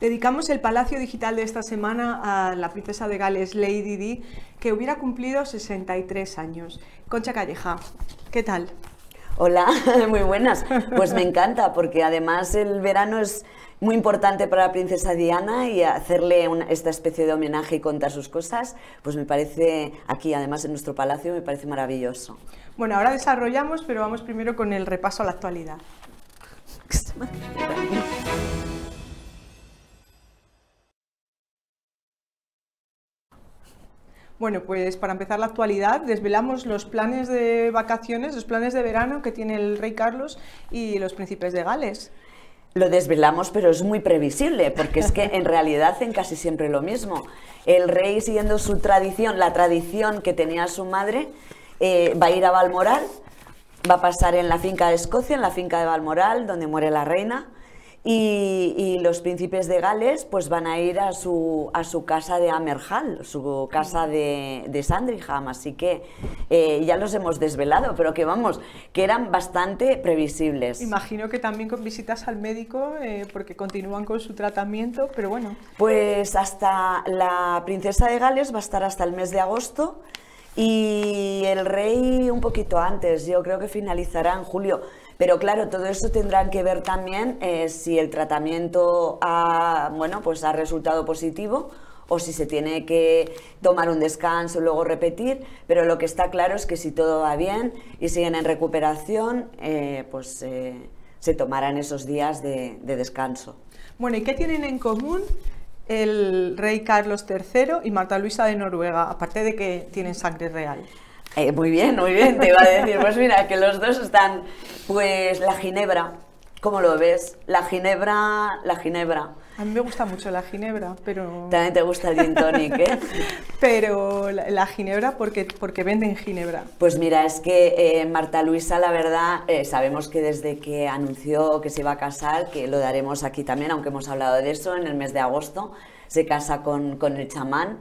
Dedicamos el Palacio Digital de esta semana a la princesa de Gales, Lady Di, que hubiera cumplido 63 años. Concha Calleja, ¿qué tal? Hola, muy buenas. Pues me encanta porque además el verano es muy importante para la princesa Diana y hacerle esta especie de homenaje y contar sus cosas, pues me parece aquí, además en nuestro palacio, me parece maravilloso. Bueno, ahora desarrollamos, pero vamos primero con el repaso a la actualidad. Bueno, pues para empezar la actualidad, desvelamos los planes de vacaciones, los planes de verano que tiene el rey Carlos y los príncipes de Gales lo desvelamos, pero es muy previsible, porque es que en realidad hacen casi siempre lo mismo. El rey, siguiendo su tradición, la tradición que tenía su madre, eh, va a ir a Balmoral, va a pasar en la finca de Escocia, en la finca de Balmoral, donde muere la reina, y, los príncipes de Gales pues van a ir a su, a su casa de Amerhall, su casa de, de Sandringham, así que eh, ya los hemos desvelado, pero que vamos, que eran bastante previsibles. Imagino que también con visitas al médico, eh, porque continúan con su tratamiento, pero bueno. Pues hasta la princesa de Gales va a estar hasta el mes de agosto y el rey un poquito antes, yo creo que finalizará en julio. Pero claro, todo eso tendrán que ver también eh, si el tratamiento ha, bueno, pues ha resultado positivo o si se tiene que tomar un descanso y luego repetir, pero lo que está claro es que si todo va bien y siguen en recuperación, eh, pues eh, se tomarán esos días de, descanso. Bueno, ¿y qué tienen en común el rey Carlos III y Marta Luisa de Noruega, aparte de que tienen sangre real? Eh, muy bien, muy bien, te iba a decir. Pues mira, que los dos están. Pues la ginebra, ¿cómo lo ves? La ginebra, la ginebra. A mí me gusta mucho la ginebra, pero... También te gusta el gin tonic, ¿eh? pero la, ginebra, porque, porque venden ginebra. Pues mira, es que eh, Marta Luisa, la verdad, eh, sabemos que desde que anunció que se iba a casar, que lo daremos aquí también, aunque hemos hablado de eso, en el mes de agosto, se casa con, con el chamán.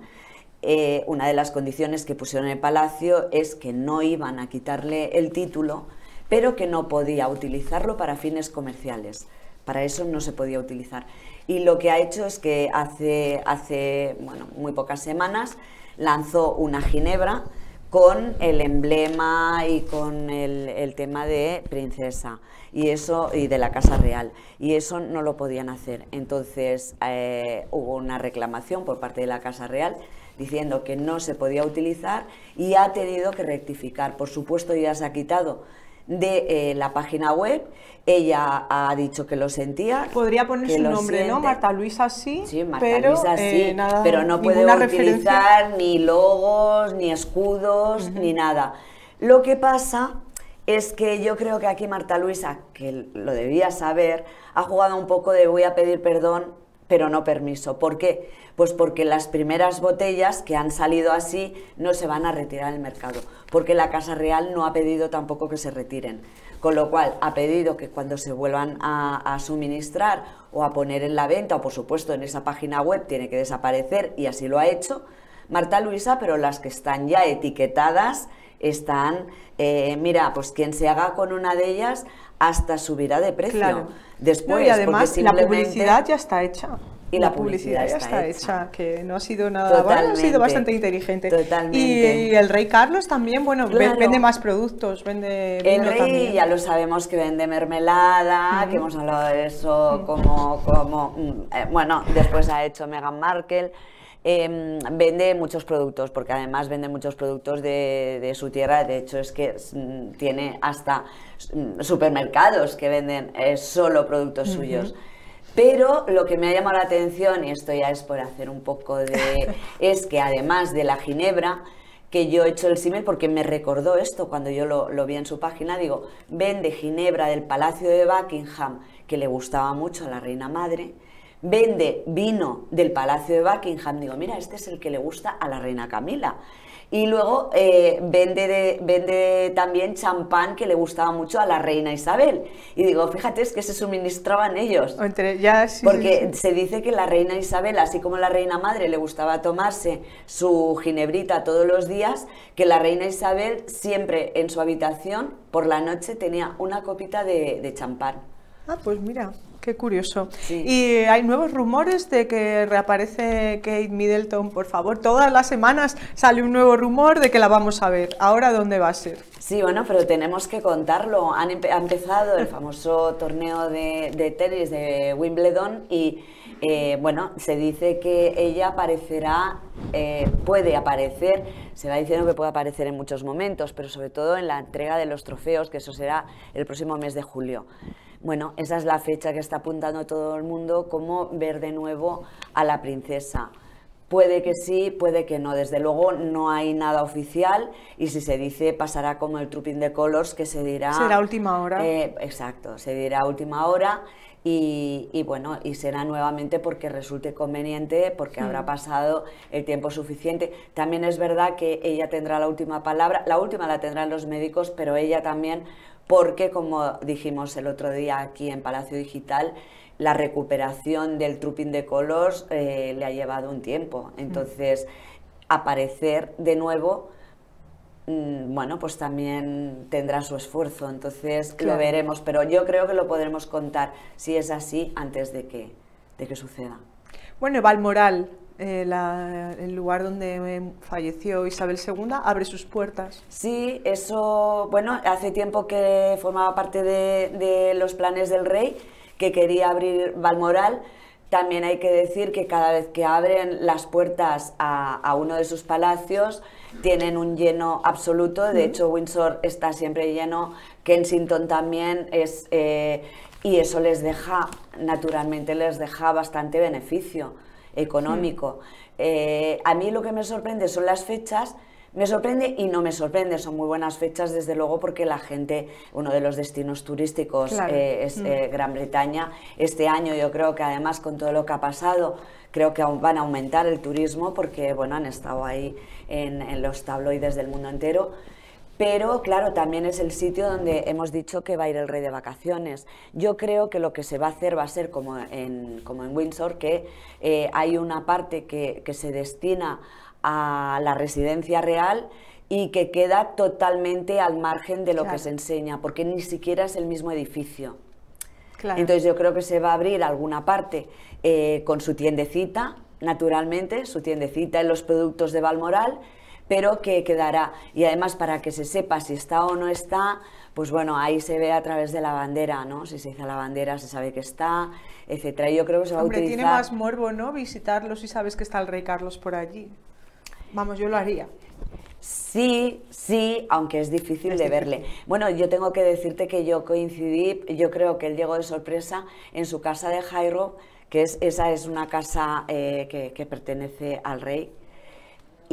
Eh, una de las condiciones que pusieron en el Palacio es que no iban a quitarle el título, pero que no podía utilizarlo para fines comerciales. Para eso no se podía utilizar. Y lo que ha hecho es que hace, hace muy pocas semanas lanzó una ginebra con el emblema y con el, tema de princesa y eso y de la casa real y eso no lo podían hacer entonces eh, hubo una reclamación por parte de la casa real diciendo que no se podía utilizar y ha tenido que rectificar. Por supuesto, ya se ha quitado de eh, la página web. Ella ha dicho que lo sentía. Podría poner su nombre, ¿no? Marta Luisa sí. Sí, Marta pero, Luisa eh, sí. pero no puede utilizar ni logos, ni escudos, ni nada. Lo que pasa es que yo creo que aquí Marta Luisa, que lo debía saber, ha jugado un poco de voy a pedir perdón pero no permiso. ¿Por qué? Pues porque las primeras botellas que han salido así no se van a retirar del mercado, porque la Casa Real no ha pedido tampoco que se retiren. Con lo cual, ha pedido que cuando se vuelvan a, suministrar o a poner en la venta, o por supuesto en esa página web tiene que desaparecer, y así lo ha hecho Marta Luisa, pero las que están ya etiquetadas, están, eh, mira, pues quien se haga con una de ellas hasta subirá de precio. Después, y además la publicidad ya está hecha y la, publicidad, ya está hecha. que no ha sido nada bueno, ha sido bastante inteligente. Y, el rey Carlos también, bueno, vende más productos, vende El rey ya lo sabemos que vende mermelada, que hemos hablado de eso, como, como, mm, eh, bueno, después ha hecho Meghan Markle. Em, vende muchos productos, porque además vende muchos productos de, su tierra. De hecho, es que mm, tiene hasta mm, supermercados que venden eh, solo productos suyos. Pero lo que me ha llamado la atención, y esto ya es por hacer un poco de. es que además de la ginebra, que yo he hecho el símil porque me recordó esto cuando yo lo, lo, vi en su página, digo, vende ginebra del Palacio de Buckingham, que le gustaba mucho a la reina madre, vende vino del Palacio de Buckingham, digo, mira, este es el que le gusta a la reina Camila. Y luego eh, vende, vende también champán que le gustaba mucho a la reina Isabel. Y digo, fíjate, es que se suministraban ellos. porque se dice que la reina Isabel, así como la reina madre le gustaba tomarse su ginebrita todos los días, que la reina Isabel siempre en su habitación por la noche tenía una copita de, de champán. Ah, pues mira. Qué curioso. Y eh, hay nuevos rumores de que reaparece Kate Middleton, por favor. Todas las semanas sale un nuevo rumor de que la vamos a ver. ¿Ahora dónde va a ser? Sí, bueno, pero tenemos que contarlo. Han ha empezado el famoso torneo de, tenis de Wimbledon y, eh, bueno, se dice que ella aparecerá, eh, puede aparecer, se va diciendo que puede aparecer en muchos momentos, pero sobre todo en la entrega de los trofeos, que eso será el próximo mes de julio. Bueno, esa es la fecha que está apuntando todo el mundo como ver de nuevo a la princesa. Puede que sí, puede que no. Desde luego no hay nada oficial y si se dice pasará como el Trooping de Colors que se dirá... Será última hora. Eh, exacto, se dirá última hora y, bueno, y será nuevamente porque resulte conveniente, porque habrá pasado el tiempo suficiente. También es verdad que ella tendrá la última palabra, la última la tendrán los médicos, pero ella también, porque como dijimos el otro día aquí en Palacio Digital, la recuperación del Trupin de Colos eh, le ha llevado un tiempo. Mm. Entonces, aparecer de nuevo Mm, bueno, pues también tendrán su esfuerzo, entonces lo veremos, pero yo creo que lo podremos contar si es así antes de que, de que suceda. Bueno, Valmoral, eh, el lugar donde eh, falleció Isabel II, abre sus puertas. Sí, eso, bueno, hace tiempo que formaba parte de, de los planes del rey, que quería abrir Valmoral, también hay que decir que cada vez que abren las puertas a, uno de sus palacios, tienen un lleno absoluto. De hecho, Windsor está siempre lleno, Kensington también es... Eh, y eso les deja, naturalmente, les deja bastante beneficio económico. Hmm. Eh, a mí lo que me sorprende son las fechas, me sorprende y no me sorprende, son muy buenas fechas desde luego porque la gente, uno de los destinos turísticos eh, es mm. eh, Gran Bretaña, este año yo creo que además con todo lo que ha pasado, creo que van a aumentar el turismo porque bueno, han estado ahí en, los tabloides del mundo entero. Pero claro, también es el sitio donde hemos dicho que va a ir el rey de vacaciones. Yo creo que lo que se va a hacer va a ser como en, como en Windsor, que eh, hay una parte que, que se destina a la residencia real y que queda totalmente al margen de lo que se enseña, porque ni siquiera es el mismo edificio. Entonces yo creo que se va a abrir alguna parte eh, con su tiendecita, naturalmente, su tiendecita en los productos de Balmoral, pero que quedará. Y además para que se sepa si está o no está, pues bueno, ahí se ve a través de la bandera, ¿no? Si se dice la bandera se sabe que está, etcétera. Yo creo que se va a utilizar... tiene más morbo, ¿no? Visitarlo si sabes que está el rey Carlos por allí. Vamos, yo lo haría. Sí, sí, aunque es difícil de verle. Bueno, yo tengo que decirte que yo coincidí, yo creo que él llegó de sorpresa en su casa de Jairo, que es, esa es una casa eh, que pertenece al rey,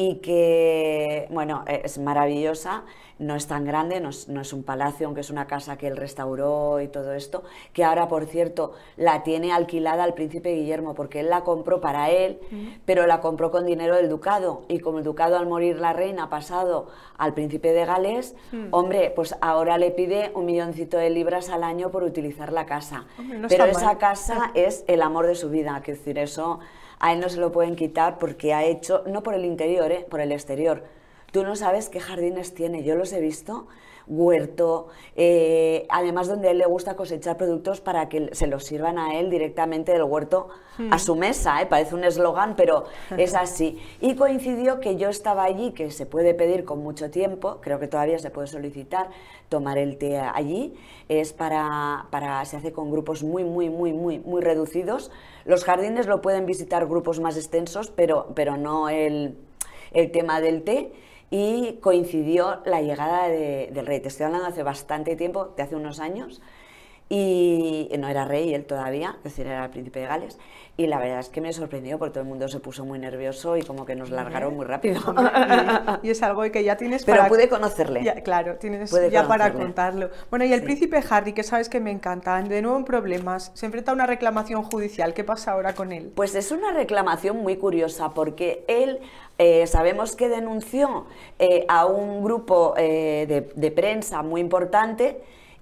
y que, bueno, e, es maravillosa, no es tan grande, no es, un palacio, aunque es una casa que él restauró y todo esto, que ahora, por cierto, la tiene alquilada al príncipe Guillermo, porque él la compró para él, pero la compró con dinero del ducado, y como el ducado al morir la reina ha pasado al príncipe de Gales, hombre, pues ahora le pide un milloncito de libras al año por utilizar la casa. pero esa casa es el amor de su vida, que es decir, eso a él no se lo pueden quitar porque ha hecho, no por el interior, eh, por el exterior. Tú no sabes qué jardines tiene, yo los he visto huerto, eh, además donde a él le gusta cosechar productos para que se los sirvan a él directamente del huerto a hmm. su mesa, ¿eh? parece un eslogan, pero es así. Y coincidió que yo estaba allí, que se puede pedir con mucho tiempo, creo que todavía se puede solicitar tomar el té allí, es para, se hace con grupos muy, muy, muy, muy, muy reducidos. Los jardines lo pueden visitar grupos más extensos, pero, pero no el, el tema del té y coincidió la llegada del rey. Te estoy hablando hace bastante tiempo, de hace unos años, y no era rey él todavía, es decir, era el príncipe de Gales, y la verdad es que me sorprendió porque todo el mundo se puso muy nervioso y como que nos largaron muy rápido. y, es algo que ya tienes Pero pude conocerle. Ya, claro, tienes ya para contarlo. Bueno, y el príncipe Harry, que sabes que me encanta, de nuevo en problemas, se enfrenta a una reclamación judicial, ¿qué pasa ahora con él? Pues es una reclamación muy curiosa porque él eh, sabemos que denunció eh, a un grupo eh, de, de prensa muy importante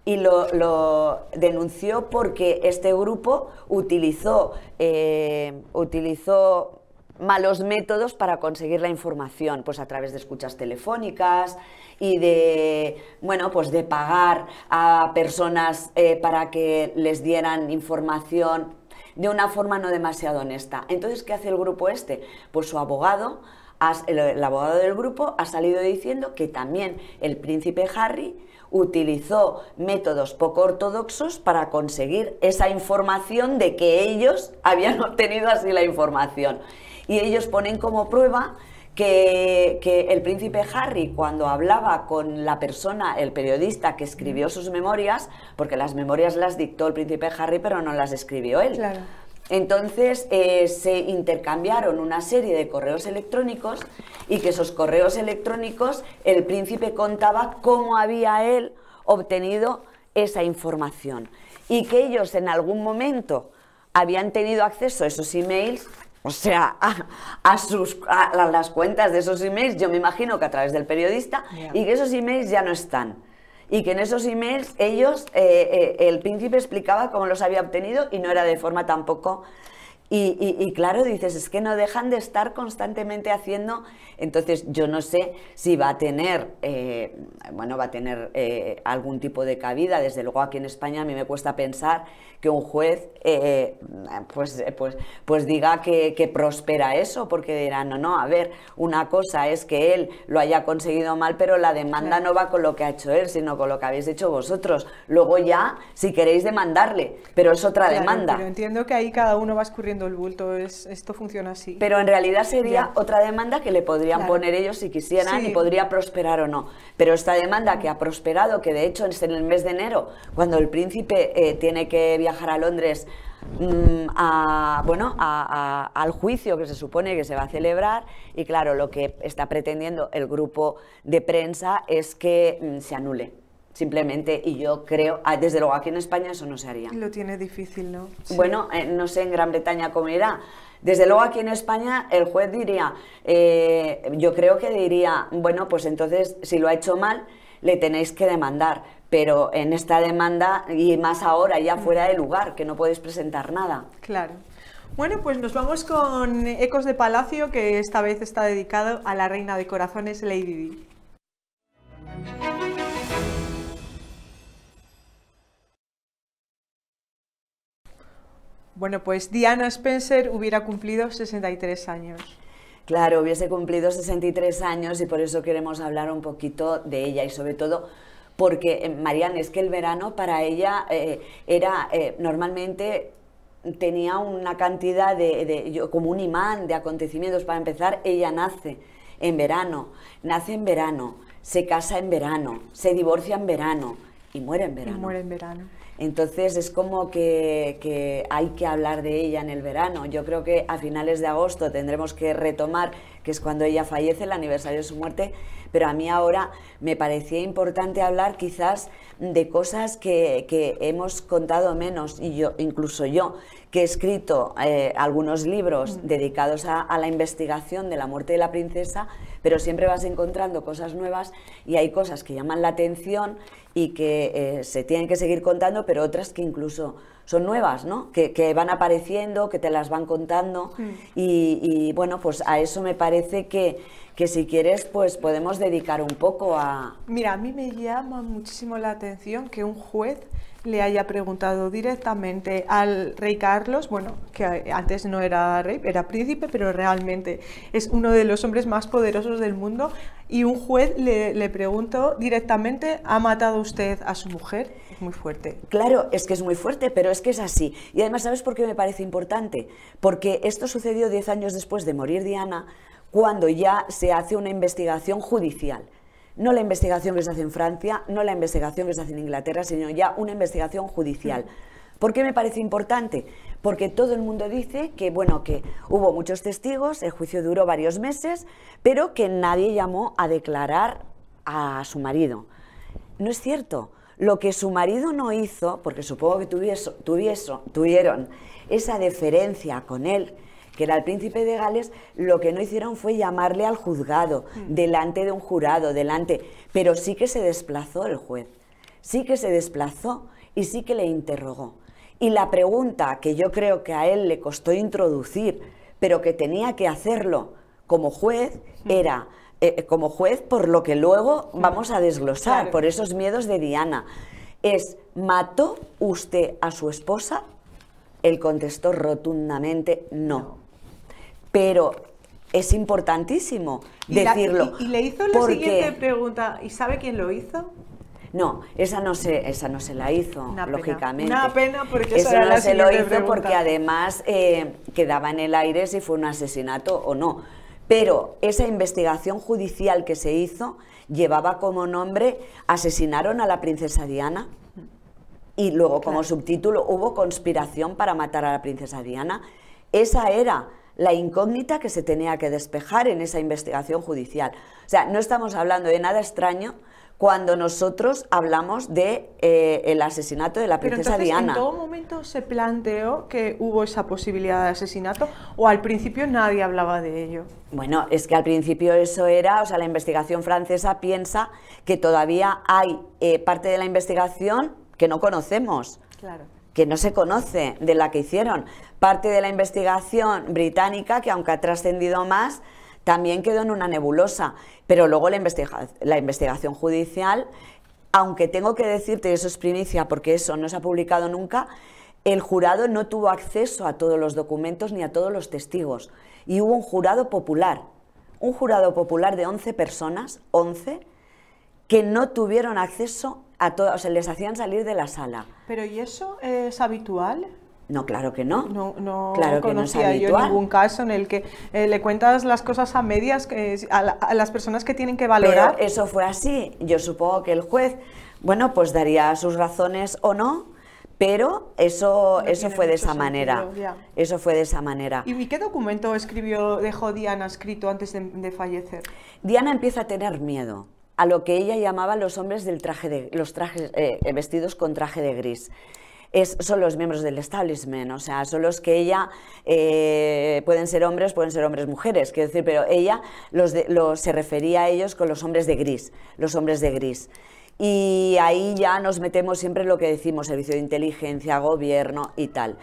y lo, denunció porque este grupo utilizó, eh, utilizó malos métodos para conseguir la información, pues a través de escuchas telefónicas y de, bueno, pues de pagar a personas eh, para que les dieran información de una forma no demasiado honesta. Entonces, ¿qué hace el grupo este? Pues su abogado, el abogado del grupo ha salido diciendo que también el príncipe Harry utilizó métodos poco ortodoxos para conseguir esa información de que ellos habían obtenido así la información. Y ellos ponen como prueba que, el príncipe Harry, cuando hablaba con la persona, el periodista que escribió sus memorias, porque las memorias las dictó el príncipe Harry, pero no las escribió él. Claro. Entonces eh, se intercambiaron una serie de correos electrónicos y que esos correos electrónicos el príncipe contaba cómo había él obtenido esa información y que ellos en algún momento habían tenido acceso a esos emails, o sea, a, sus, a, las cuentas de esos emails, yo me imagino que a través del periodista, y que esos emails ya no están y que en esos emails ellos, eh, eh, el príncipe explicaba cómo los había obtenido y no era de forma tampoco y, claro, dices, es que no dejan de estar constantemente haciendo, entonces yo no sé si va a tener, eh, bueno, va a tener eh, algún tipo de cabida, desde luego aquí en España a mí me cuesta pensar que un juez eh, pues, pues, pues diga que, prospera eso, porque dirán, no, no, a ver, una cosa es que él lo haya conseguido mal, pero la demanda no va con lo que ha hecho él, sino con lo que habéis hecho vosotros. Luego ya, si queréis demandarle, pero es otra demanda. Pero entiendo que ahí cada uno va escurriendo el bulto, es, esto funciona así. Pero en realidad sería otra demanda que le podrían poner ellos si quisieran y podría prosperar o no. Pero esta demanda que ha prosperado, que de hecho es en el mes de enero, cuando el príncipe eh, tiene que viajar a Londres mm, bueno, al juicio que se supone que se va a celebrar y claro, lo que está pretendiendo el grupo de prensa es que mm, se anule simplemente, y yo creo, ah, desde luego aquí en España eso no se haría. Lo tiene difícil, ¿no? Bueno, eh, no sé en Gran Bretaña cómo irá. Desde luego aquí en España el juez diría, eh, yo creo que diría, bueno, pues entonces si lo ha hecho mal, le tenéis que demandar. Pero en esta demanda, y más ahora, ya mm. fuera de lugar, que no podéis presentar nada. Claro. Bueno, pues nos vamos con Ecos de Palacio, que esta vez está dedicado a la reina de corazones, Lady Di. Bueno, pues Diana Spencer hubiera cumplido 63 años. Claro, hubiese cumplido 63 años y por eso queremos hablar un poquito de ella y sobre todo porque, eh, Marianne, es que el verano para ella eh, era eh, normalmente tenía una cantidad de, como un imán de acontecimientos. Para empezar, ella nace en verano, nace en verano, se casa en verano, se divorcia en verano y muere en verano. Y muere en verano. Entonces es como que, hay que hablar de ella en el verano. Yo creo que a finales de agosto tendremos que retomar que es cuando ella fallece, el aniversario de su muerte, pero a mí ahora me parecía importante hablar quizás de cosas que, hemos contado menos, y yo, incluso yo, que he escrito eh, algunos libros mm. dedicados a, la investigación de la muerte de la princesa, pero siempre vas encontrando cosas nuevas y hay cosas que llaman la atención y que eh, se tienen que seguir contando, pero otras que incluso son nuevas, ¿no? Que, van apareciendo, que te las van contando. Mm. Y, bueno, pues a eso me parece que, si quieres, pues podemos dedicar un poco a... Mira, a mí me llama muchísimo la atención que un juez le haya preguntado directamente al rey Carlos, bueno, que antes no era rey, era príncipe, pero realmente es uno de los hombres más poderosos del mundo, y un juez le, le preguntó directamente, ¿ha matado usted a su mujer? muy fuerte. Claro, es que es muy fuerte, pero es que es así. Y además, ¿sabes por qué me parece importante? Porque esto sucedió 10 años después de morir Diana, cuando ya se hace una investigación judicial. No la investigación que se hace en Francia, no la investigación que se hace en Inglaterra, sino ya una investigación judicial. ¿Por qué me parece importante? Porque todo el mundo dice que, bueno, que hubo muchos testigos, el juicio duró varios meses, pero que nadie llamó a declarar a su marido. No es cierto. Lo que su marido no hizo, porque supongo que tuvieron esa deferencia con él, que era el príncipe de Gales, lo que no hicieron fue llamarle al juzgado, mm. delante de un jurado, delante, pero sí que se desplazó el juez, sí que se desplazó y sí que le interrogó. Y la pregunta que yo creo que a él le costó introducir, pero que tenía que hacerlo como juez, mm. era, eh, eh, como juez por lo que luego vamos a desglosar, por esos miedos de Diana. Es, ¿mató usted a su esposa? Él contestó rotundamente, no. Pero es importantísimo decirlo. y, le hizo la siguiente pregunta, ¿y sabe quién lo hizo? No, esa no se, esa no se la hizo, lógicamente. Una pena porque eso no se lo hizo porque además eh, quedaba en el aire si fue un asesinato o no. Pero esa investigación judicial que se hizo llevaba como nombre asesinaron a la princesa Diana y luego como subtítulo hubo conspiración para matar a la princesa Diana. Esa era la incógnita que se tenía que despejar en esa investigación judicial. O sea, no estamos hablando de nada extraño cuando nosotros hablamos de eh, el asesinato de la princesa Pero entonces, Diana. ¿En todo momento se planteó que hubo esa posibilidad de asesinato o al principio nadie hablaba de ello? Bueno, es que al principio eso era, o sea, la investigación francesa piensa que todavía hay eh, parte de la investigación que no conocemos. Claro que no se conoce de la que hicieron. Parte de la investigación británica, que aunque ha trascendido más, también quedó en una nebulosa. Pero luego la, la investigación judicial, aunque tengo que decirte, eso es primicia porque eso no se ha publicado nunca, el jurado no tuvo acceso a todos los documentos ni a todos los testigos. Y hubo un jurado popular, un jurado popular de 11 personas, 11, que no tuvieron acceso a todos, o sea, les hacían salir de la sala. Pero ¿y eso es habitual? No, claro que no. No, no claro conocía que no yo ningún caso en el que eh, le cuentas las cosas a medias eh, a, las personas que tienen que valorar. eso fue así. Yo supongo que el juez, bueno, pues daría sus razones o no, pero eso, eso fue de esa manera. Eso fue de esa manera. ¿Y qué documento escribió, dejó Diana escrito antes de, fallecer? Diana empieza a tener miedo a lo que ella llamaba los hombres del traje de, los trajes, eh, vestidos con traje de gris son los miembros del establishment, o sea, son los que ella, eh, pueden ser hombres, pueden ser hombres, mujeres, quiero decir, pero ella los se refería a ellos con los hombres de gris, los hombres de gris. Y ahí ya nos metemos siempre en lo que decimos, servicio de inteligencia, gobierno y tal.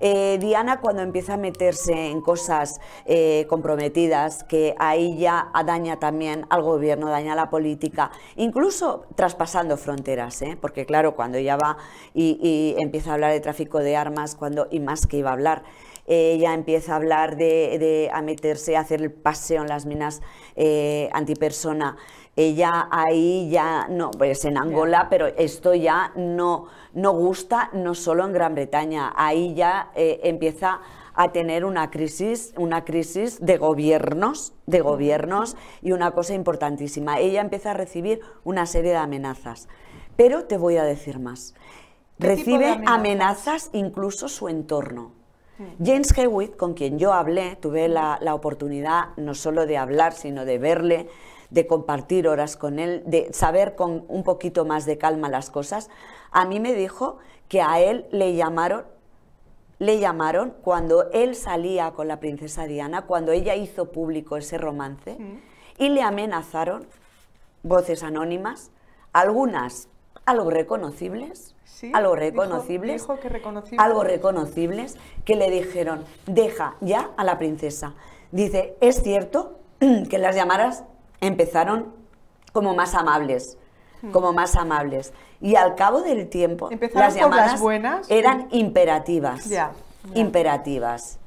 Eh, Diana cuando empieza a meterse en cosas eh, comprometidas, que ahí ya daña también al gobierno, daña la política, incluso traspasando fronteras, ¿eh? porque claro, cuando ella va y, y, empieza a hablar de tráfico de armas, cuando y más que iba a hablar ella empieza a hablar de, meterse a hacer el paseo en las minas eh, antipersona. Ella ahí ya no, pues en Angola, pero esto ya no, no gusta, no solo en Gran Bretaña, ahí ya eh, empieza a tener una crisis, una crisis de gobiernos, de gobiernos y una cosa importantísima. Ella empieza a recibir una serie de amenazas. Pero te voy a decir más. Recibe amenazas incluso su entorno. Mm. James Hewitt, con quien yo hablé, tuve la, oportunidad no solo de hablar, sino de verle, de compartir horas con él, de saber con un poquito más de calma las cosas, a mí me dijo que a él le llamaron, le llamaron cuando él salía con la princesa Diana, cuando ella hizo público ese romance, mm. y le amenazaron voces anónimas, algunas algo reconocibles, algo reconocibles, algo reconocibles, que le dijeron, deja ya a la princesa. Dice, es cierto que las llamadas empezaron como más amables, hmm. como más amables. Y al cabo del tiempo, las llamadas buenas. eran hmm. imperativas. Imperativas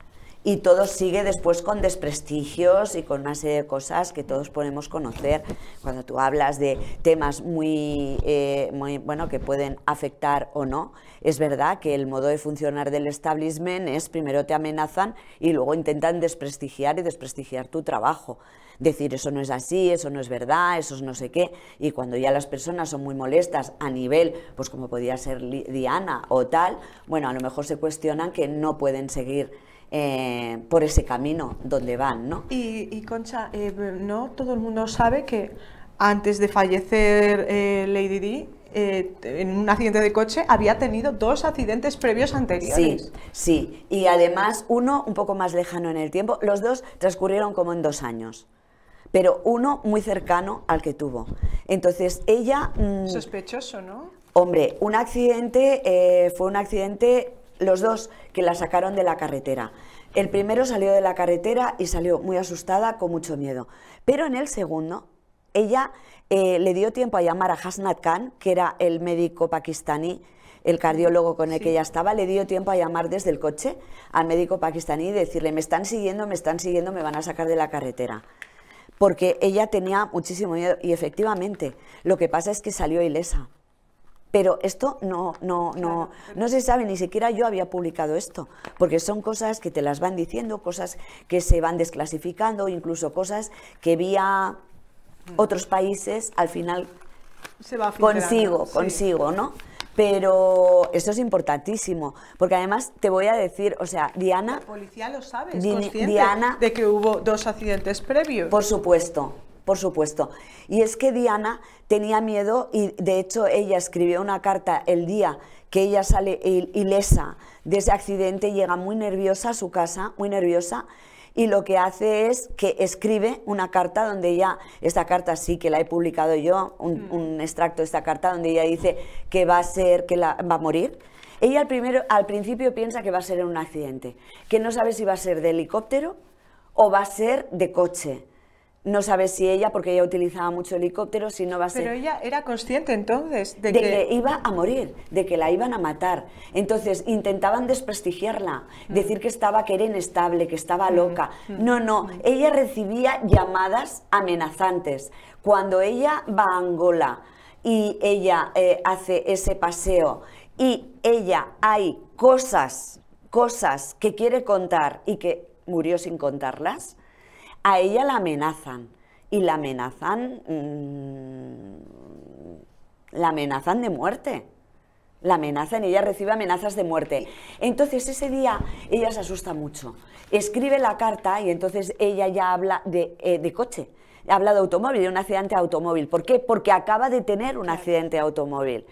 y todo sigue después con desprestigios y con una serie de cosas que todos podemos conocer cuando tú hablas de temas eh, muy, bueno que pueden afectar o no. Es verdad que el modo de funcionar del establishment es primero te amenazan y luego intentan desprestigiar y desprestigiar tu trabajo. Decir eso no es así, eso no es verdad, eso no sé qué. Y cuando ya las personas son muy molestas a nivel, pues como podía ser Diana o tal, bueno, a lo mejor se cuestionan que no pueden seguir eh, por ese camino donde van, ¿no? Y, Concha, eh, no todo el mundo sabe que antes de fallecer eh, Lady Di, en un accidente de coche había tenido dos accidentes previos anteriores. Sí, sí, y además uno un poco más lejano en el tiempo, los dos transcurrieron como en dos años pero uno muy cercano al que tuvo. Entonces ella... Mm, Sospechoso, ¿no? Hombre, un accidente, fue un accidente, los dos que la sacaron de la carretera. El primero salió de la carretera y salió muy asustada, con mucho miedo. Pero en el segundo, ella eh, le dio tiempo a llamar a Hasnat Khan, que era el médico pakistaní, el cardiólogo con el que ella estaba, le dio tiempo a llamar desde el coche al médico pakistaní y decirle, me están siguiendo, me están siguiendo, me van a sacar de la carretera. Porque ella tenía muchísimo miedo y efectivamente, lo que pasa es que salió ilesa. Pero esto no, no, no, no se sabe, ni siquiera yo había publicado esto, porque son cosas que te las van diciendo, cosas que se van desclasificando, incluso cosas que vía mm. otros países al final se va consigo, consigo, ¿no? Pero esto es importantísimo, porque además te voy a decir, o sea, Diana... La policía lo sabe, Diana, de que hubo dos accidentes previos. Por supuesto, por supuesto. Y es que Diana tenía miedo y de hecho ella escribió una carta el día que ella sale ilesa de ese accidente, llega muy nerviosa a su casa, muy nerviosa, y lo que hace es que escribe una carta donde ella, esta carta sí que la he publicado yo, mm. un, extracto de esta carta donde ella dice que va a ser, que la, va a morir. Ella al, primero, al principio piensa que va a ser un accidente, que no sabe si va a ser de helicóptero o va a ser de coche no sabe si ella, porque ella utilizaba mucho helicóptero, si no va a ser... Pero ella era consciente entonces de, de que... iba a morir, de que la iban a matar. Entonces intentaban desprestigiarla, mm. decir que estaba, que era inestable, que estaba mm, loca. Mm, no, no, ella recibía llamadas amenazantes. Cuando ella va a Angola y ella eh, hace ese paseo y ella hay cosas, cosas que quiere contar y que murió sin contarlas, a ella la amenazan. Y la amenazan. Mm, la amenazan de muerte. La amenazan, ella recibe amenazas de muerte. Entonces ese día ella se asusta mucho. Escribe la carta y entonces ella ya habla de, eh, coche habla de automóvil, de un accidente automóvil. ¿Por qué? Porque acaba de tener un accidente automóvil.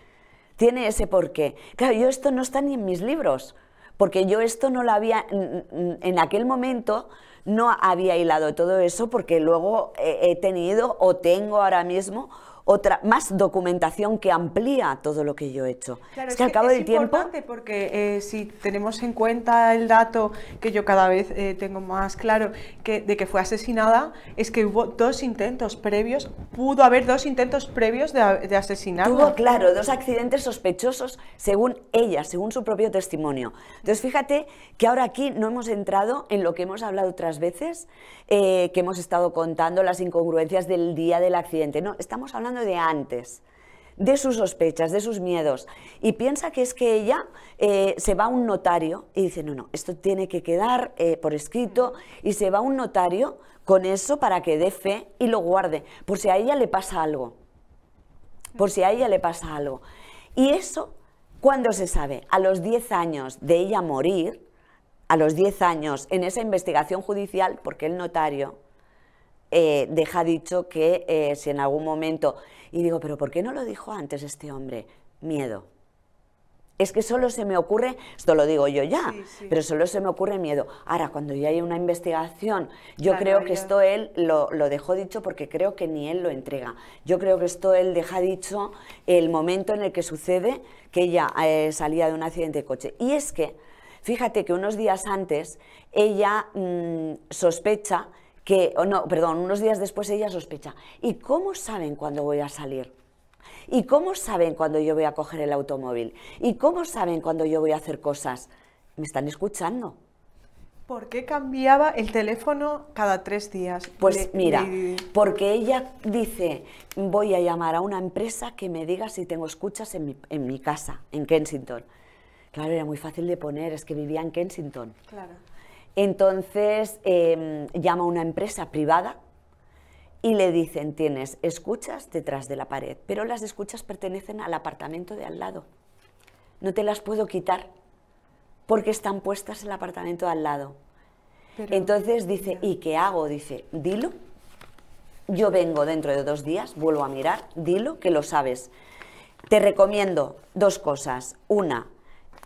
Tiene ese porqué. Claro, yo esto no está ni en mis libros, porque yo esto no lo había mm, mm, en aquel momento, no había hilado todo eso porque luego he tenido o tengo ahora mismo otra más documentación que amplía todo lo que yo he hecho. es que tiempo... importante porque eh, si tenemos en cuenta el dato que yo cada vez eh, tengo más claro que, de que fue asesinada, es que hubo dos intentos previos, pudo haber dos intentos previos de, de Tuvo, claro, dos accidentes sospechosos según ella, según su propio testimonio. Entonces fíjate que ahora aquí no hemos entrado en lo que hemos hablado otras veces, eh, que hemos estado contando las incongruencias del día del accidente. No, estamos hablando de antes, de sus sospechas, de sus miedos, y piensa que es que ella eh, se va a un notario y dice, no, no, esto tiene que quedar eh, por escrito, y se va a un notario con eso para que dé fe y lo guarde, por si a ella le pasa algo, por si a ella le pasa algo. Y eso, cuando se sabe? A los 10 años de ella morir, a los 10 años en esa investigación judicial, porque el notario eh, deja dicho que eh, si en algún momento, y digo, pero ¿por qué no lo dijo antes este hombre? Miedo. Es que solo se me ocurre, esto lo digo yo ya, pero solo se me ocurre miedo. Ahora, cuando ya hay una investigación, yo creo que esto él lo, dejó dicho porque creo que ni él lo entrega. Yo creo que esto él deja dicho el momento en el que sucede que ella eh, salía de un accidente de coche. Y es que, fíjate que unos días antes, ella mm, sospecha que, no, perdón, unos días después ella sospecha, ¿y cómo saben cuándo voy a salir? ¿Y cómo saben cuando yo voy a coger el automóvil? ¿Y cómo saben cuando yo voy a hacer cosas? Me están escuchando. ¿Por qué cambiaba el teléfono cada tres días? Pues mira, porque ella dice, voy a llamar a una empresa que me diga si tengo escuchas en mi, en mi casa, en Kensington. Claro, era muy fácil de poner, es que vivía en Kensington. Claro. Entonces em, llama a una empresa privada y le dicen, tienes escuchas detrás de la pared, pero las escuchas pertenecen al apartamento de al lado. No te las puedo quitar porque están puestas en el apartamento de al lado. Entonces dice, ¿y qué hago? Dice, dilo, yo vengo dentro de dos días, vuelvo a mirar, dilo, que lo sabes. Te recomiendo dos cosas. Una,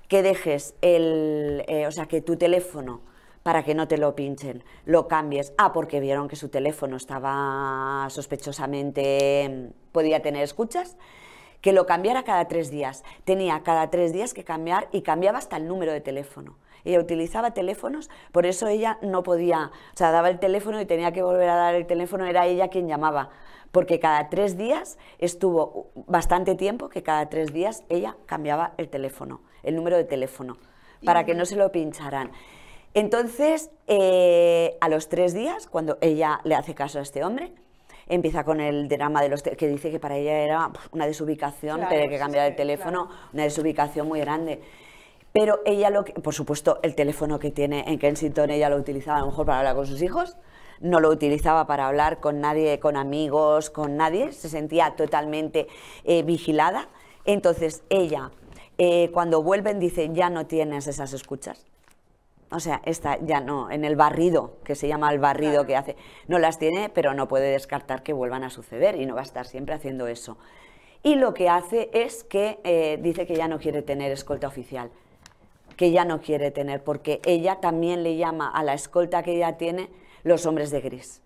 que dejes el, eh, o sea, que tu teléfono para que no te lo pinchen, lo cambies. Ah, porque vieron que su teléfono estaba sospechosamente, podía tener escuchas, que lo cambiara cada tres días. Tenía cada tres días que cambiar y cambiaba hasta el número de teléfono. Ella utilizaba teléfonos, por eso ella no podía, o sea, daba el teléfono y tenía que volver a dar el teléfono, era ella quien llamaba, porque cada tres días estuvo bastante tiempo que cada tres días ella cambiaba el teléfono, el número de teléfono, para que no se lo pincharan. Entonces, eh, a los tres días, cuando ella le hace caso a este hombre, empieza con el drama de los que dice que para ella era una desubicación, tenía tener que cambiar el teléfono, una desubicación muy grande. Pero ella lo por supuesto, el teléfono que tiene en Kensington ella lo utilizaba a lo mejor para hablar con sus hijos, no lo utilizaba para hablar con nadie, con amigos, con nadie, se sentía totalmente eh, vigilada. Entonces ella, eh, cuando vuelven, dice, ya no tienes esas escuchas, o sea, está ya no, en el barrido, que se llama el barrido que hace. No las tiene, pero no puede descartar que vuelvan a suceder y no va a estar siempre haciendo eso. Y lo que hace es que eh, dice que ya no quiere tener escolta oficial, que ya no quiere tener, porque ella también le llama a la escolta que ella tiene los hombres de gris.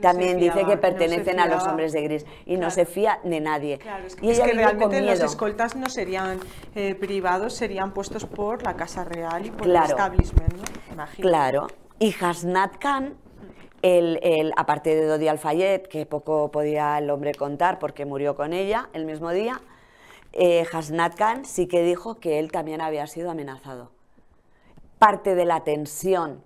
También dice que pertenecen a los hombres de gris y no se fía de nadie. y es que realmente los escoltas no serían eh, privados, serían puestos por la Casa Real y por el establishment, ¿no? Claro. Y Hasnat Khan, el, aparte de Dodi Alfayet, que poco podía el hombre contar porque murió con ella el mismo día, eh, Hasnat Khan sí que dijo que él también había sido amenazado. Parte de la tensión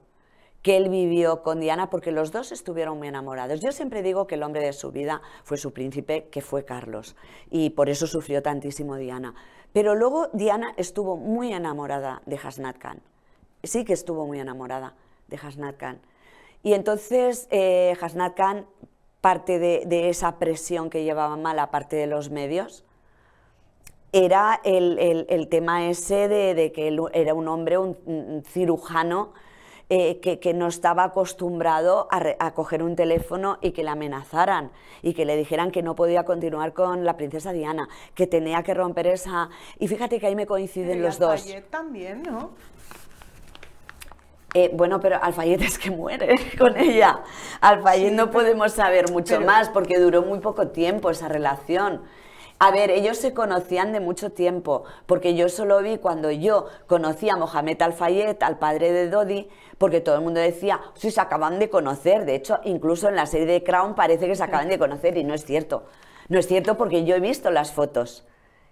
que él vivió con Diana, porque los dos estuvieron muy enamorados. Yo siempre digo que el hombre de su vida fue su príncipe, que fue Carlos, y por eso sufrió tantísimo Diana. Pero luego Diana estuvo muy enamorada de Hasnat Khan, sí que estuvo muy enamorada de Hasnat Khan. Y entonces eh, Hasnat Khan, parte de, esa presión que llevaba mal, aparte de los medios, era el, tema ese de, que era un hombre, un cirujano, eh, que, no estaba acostumbrado a, coger un teléfono y que le amenazaran y que le dijeran que no podía continuar con la princesa Diana, que tenía que romper esa... Y fíjate que ahí me coinciden los dos. también, ¿no? Eh, bueno, pero Alfayet es que muere con ella. Alfayet no podemos saber mucho más porque duró muy poco tiempo esa relación. A ver, ellos se conocían de mucho tiempo, porque yo solo vi cuando yo conocí a Mohamed Al-Fayed, al padre de Dodi, porque todo el mundo decía, sí, se acaban de conocer. De hecho, incluso en la serie de Crown parece que se acaban de conocer y no es cierto. No es cierto porque yo he visto las fotos.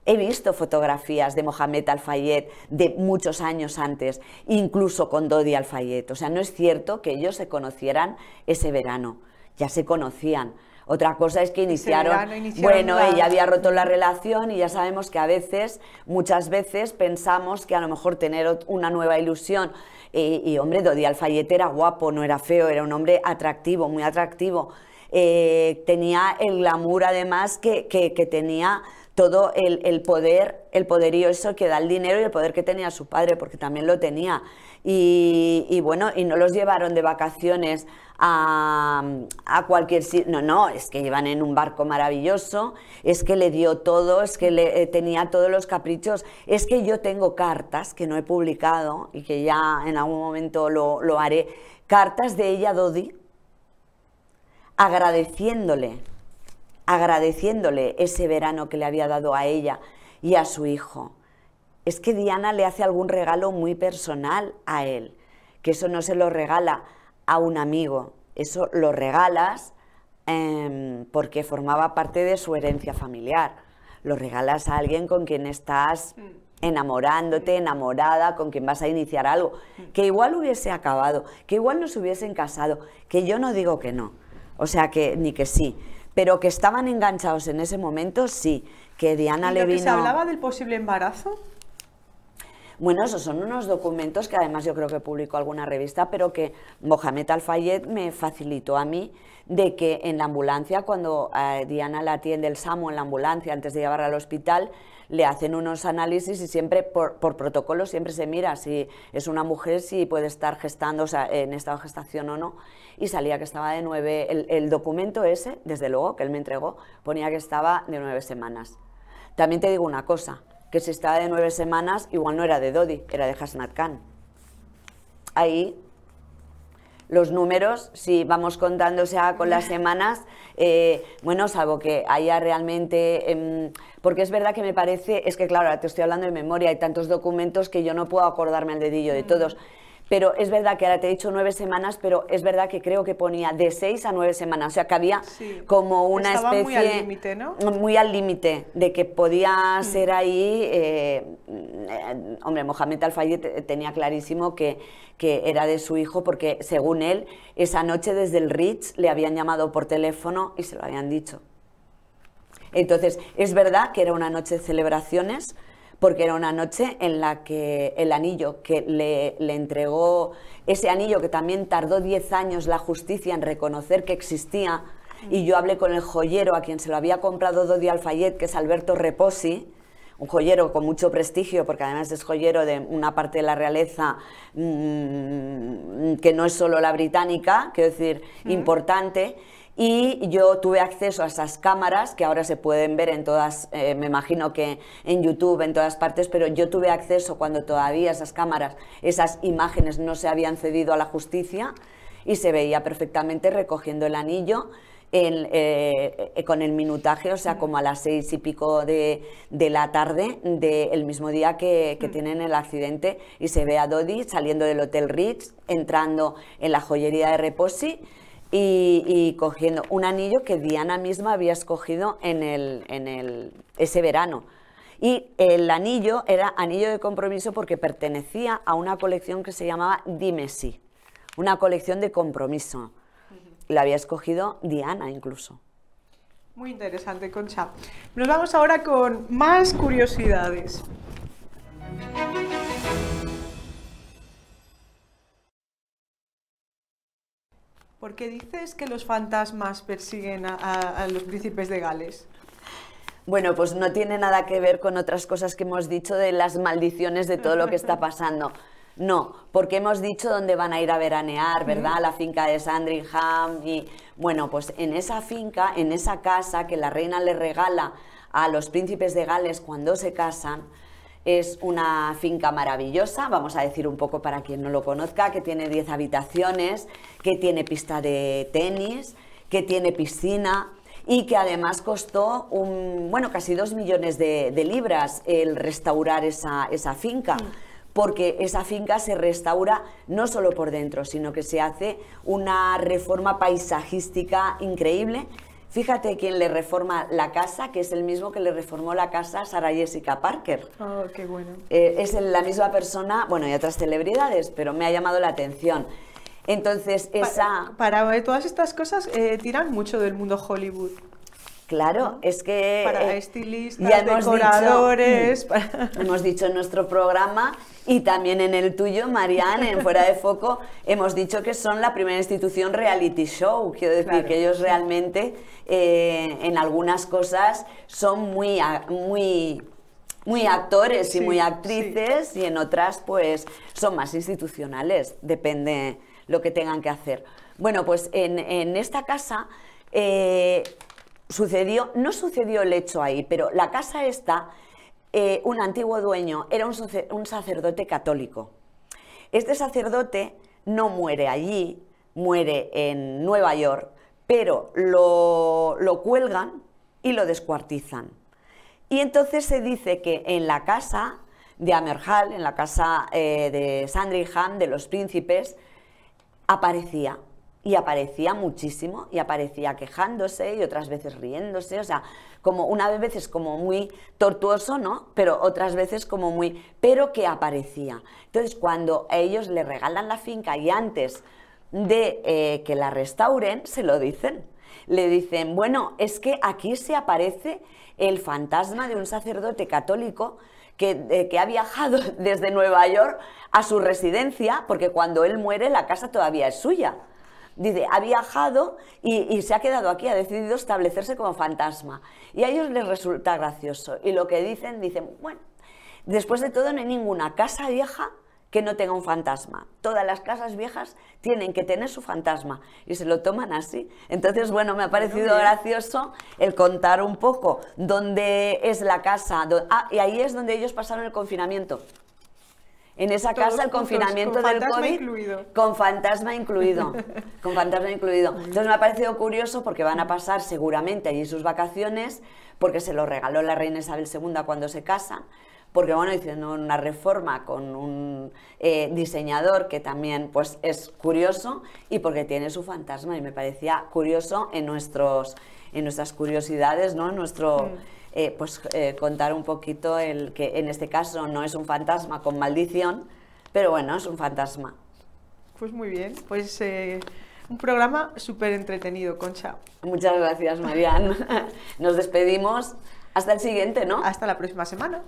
He visto fotografías de Mohamed Al-Fayed de muchos años antes, incluso con Dodi Al-Fayed. O sea, no es cierto que ellos se conocieran ese verano. Ya se conocían otra cosa es que iniciaron, bueno, ella había roto la relación y ya sabemos que a veces, muchas veces pensamos que a lo mejor tener una nueva ilusión y, hombre, Dodi Alfayete era guapo, no era feo, era un hombre atractivo, muy atractivo. Eh, tenía el glamour además que, que tenía todo el, el, poder, el poderío eso que da el dinero y el poder que tenía su padre, porque también lo tenía. Y, bueno, y no los llevaron de vacaciones a, a cualquier sitio. No, no, es que llevan en un barco maravilloso, es que le dio todo, es que le, eh, tenía todos los caprichos. Es que yo tengo cartas que no he publicado y que ya en algún momento lo, lo haré. Cartas de ella, Dodi, agradeciéndole agradeciéndole ese verano que le había dado a ella y a su hijo. Es que Diana le hace algún regalo muy personal a él, que eso no se lo regala a un amigo, eso lo regalas em, porque formaba parte de su herencia familiar, lo regalas a alguien con quien estás mm. enamorándote, mm. enamorada, con quien vas a iniciar algo, mm. que igual hubiese acabado, que igual nos hubiesen casado, que yo no digo que no, o sea que ni que sí, pero que estaban enganchados en ese momento, sí. Que Diana ¿Y se hablaba del posible embarazo? Bueno, esos son unos documentos que además yo creo que publicó alguna revista, pero que Mohamed Al-Fayed me facilitó a mí de que en la ambulancia, cuando eh, Diana la atiende el SAMO en la ambulancia antes de llevarla al hospital, le hacen unos análisis y siempre por, protocolo siempre se mira si es una mujer, si puede estar gestando, o sea, en estado de gestación o no. Y salía que estaba de nueve, el documento ese, desde luego, que él me entregó, ponía que estaba de nueve semanas. También te digo una cosa, que si estaba de nueve semanas, igual no era de Dodi, era de Hasnat Khan. Ahí los números, si vamos contándose con las semanas, eh, bueno, salvo que haya realmente, em, porque es verdad que me parece, es que claro, te estoy hablando de memoria, hay tantos documentos que yo no puedo acordarme al dedillo de mm. todos pero es verdad que ahora te he dicho nueve semanas, pero es verdad que creo que ponía de seis a nueve semanas, o sea que había como una especie... muy al límite, ¿no? Muy al límite, de que podía mm. ser ahí... Eh, hombre, Mohamed Al-Fayed tenía clarísimo que, que era de su hijo, porque según él, esa noche desde el Ritz le habían llamado por teléfono y se lo habían dicho. Entonces, es verdad que era una noche de celebraciones, porque era una noche en la que el anillo que le, entregó, ese anillo que también tardó 10 años la justicia en reconocer que existía, y yo hablé con el joyero a quien se lo había comprado Dodi Alfayet, que es Alberto Reposi, un joyero con mucho prestigio, porque además es joyero de una parte de la realeza mm, que no es solo la británica, quiero decir, importante, y yo tuve acceso a esas cámaras que ahora se pueden ver en todas, eh, me imagino que en YouTube, en todas partes, pero yo tuve acceso cuando todavía esas cámaras, esas imágenes no se habían cedido a la justicia y se veía perfectamente recogiendo el anillo. Eh, con el minutaje, o sea, mm. como a las seis y pico de, la tarde del mismo día que, que, mm. tienen el accidente y se ve a Dodi saliendo del Hotel Ritz, entrando en la joyería de Reposi y, cogiendo un anillo que Diana misma había escogido en, ese verano. Y el anillo era anillo de compromiso porque pertenecía a una colección que se llamaba Dime una colección de compromiso. La había escogido Diana incluso. Muy interesante, Concha. Nos vamos ahora con más curiosidades. ¿Por qué dices que los fantasmas persiguen a, los príncipes de Gales? Bueno, pues no tiene nada que ver con otras cosas que hemos dicho de las maldiciones de todo lo que está pasando. No, porque hemos dicho dónde van a ir a veranear, ¿verdad? La finca de Sandringham y bueno, pues en esa finca, en esa casa que la reina le regala a los príncipes de Gales cuando se casan, es una finca maravillosa, vamos a decir un poco para quien no lo conozca, que tiene 10 habitaciones, que tiene pista de tenis, que tiene piscina y que además costó un, bueno, casi 2 millones de, libras el restaurar esa, finca. Mm. porque esa finca se restaura no solo por dentro, sino que se hace una reforma paisajística increíble Fíjate quién le reforma la casa, que es el mismo que le reformó la casa a Sara Jessica Parker. Oh, qué bueno. Eh, es la misma persona, bueno, y otras celebridades, pero me ha llamado la atención. Entonces, esa... Para, eh, todas estas cosas eh, tiran mucho del mundo Hollywood. Claro, es que... Para estilistas, ya decoradores... Mm, hemos dicho en nuestro programa y también en el tuyo, Marianne, en Fuera de Foco, hemos dicho que son la primera institución reality show. Quiero decir que ellos realmente eh, en algunas cosas son muy, muy muy actores y muy actrices y en otras pues son más institucionales, depende lo que tengan que hacer. Bueno, pues en, esta casa eh, sucedió, no sucedió el hecho ahí, pero la casa esta eh, un antiguo dueño era un, sacerdote católico. Este sacerdote no muere allí, muere en Nueva York, pero lo, cuelgan y lo descuartizan. Y entonces se dice que en la casa de Amerhal, en la casa eh, de Sandringham, de los príncipes, aparecía y aparecía muchísimo y aparecía quejándose y otras veces riéndose, o sea, como una vez veces como muy tortuoso, ¿no? Pero otras veces como muy, pero que aparecía. Entonces, cuando ellos le regalan la finca y antes de eh, que la restauren, se lo dicen. Le dicen, bueno, es que aquí se aparece el fantasma de un sacerdote católico que, que, ha viajado desde Nueva York a su residencia, porque cuando él muere la casa todavía es suya dice, ha viajado y, se ha quedado aquí, ha decidido establecerse como fantasma. Y a ellos les resulta gracioso. Y lo que dicen, dicen, bueno, después de todo no hay ninguna casa vieja que no tenga un fantasma. Todas las casas viejas tienen que tener su fantasma y se lo toman así. Entonces, bueno, me ha parecido gracioso el contar un poco dónde es la casa. ah, y ahí es donde ellos pasaron el confinamiento en esa casa el confinamiento del COVID incluido. con fantasma incluido, con fantasma incluido. Entonces me ha parecido curioso porque van a pasar seguramente allí sus vacaciones porque se lo regaló la reina Isabel II cuando se casa, porque bueno, hicieron una reforma con un eh, diseñador que también pues es curioso y porque tiene su fantasma y me parecía curioso en nuestros en nuestras curiosidades, ¿no? En nuestro mm. Eh, pues, eh, contar un poquito el que en este caso no es un fantasma con maldición, pero bueno, es un fantasma. Pues muy bien, pues eh, un programa súper entretenido, Concha. Muchas gracias, Marian. Nos despedimos. Hasta el siguiente, ¿no? Hasta la próxima semana.